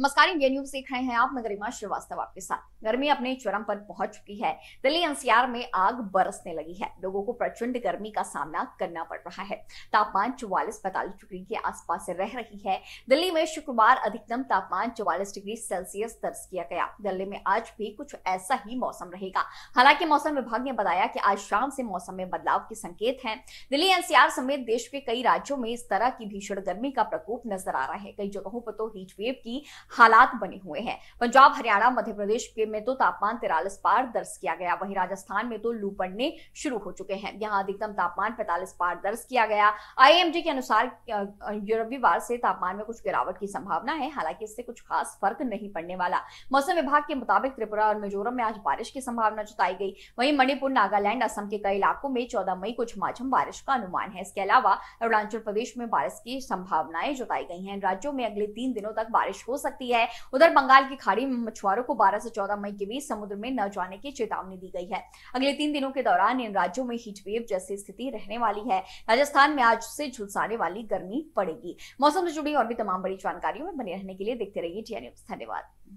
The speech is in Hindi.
नमस्कार इंडिया न्यूज देख रहे हैं आप मैं गरिमा श्रीवास्तव आपके साथ गर्मी अपने चरम पर पहुंच चुकी है दिल्ली एनसीआर में आग बरसने लगी है लोगों को प्रचंड गर्मी का सामना करना पड़ रहा है तापमान चौवालीस पैंतालीस डिग्री के आसपास रह रही है दिल्ली में शुक्रवार अधिकतम तापमान चौवालीस डिग्री सेल्सियस दर्ज किया गया दिल्ली में आज भी कुछ ऐसा ही मौसम रहेगा हालांकि मौसम विभाग ने बताया कि आज शाम से मौसम में बदलाव के संकेत हैं दिल्ली एनसीआर समेत देश के कई राज्यों में इस तरह की भीषण गर्मी का प्रकोप नजर आ रहा है कई जगहों पर तो हीट वेव की हालात बने हुए हैं पंजाब हरियाणा मध्य प्रदेश में तो तापमान तिरालीस पार दर्ज किया गया वहीं राजस्थान में तो लू पड़ने शुरू हो चुके हैं यहाँ अधिकतम तापमान पैंतालीस पार दर्ज किया गया आई के अनुसार रविवार से तापमान में कुछ गिरावट की संभावना है हालांकि इससे कुछ खास फर्क नहीं पड़ने वाला मौसम विभाग के मुताबिक त्रिपुरा और मिजोरम में आज बारिश की संभावना जताई गई वहीं मणिपुर नागालैंड असम के कई इलाकों में चौदह मई को झमाझम बारिश का अनुमान है इसके अलावा अरुणाचल प्रदेश में बारिश की संभावनाएं जताई गई हैं राज्यों में अगले तीन दिनों तक बारिश हो सकती सकती है उधर बंगाल की खाड़ी में मछुआरों को 12 से 14 मई के बीच समुद्र में न जाने की चेतावनी दी गई है अगले तीन दिनों के दौरान इन राज्यों में हीटवेव जैसी स्थिति रहने वाली है राजस्थान में आज से झुलसाने वाली गर्मी पड़ेगी मौसम से जुड़ी और भी तमाम बड़ी जानकारियों में बने रहने के लिए देखते रहिए टी धन्यवाद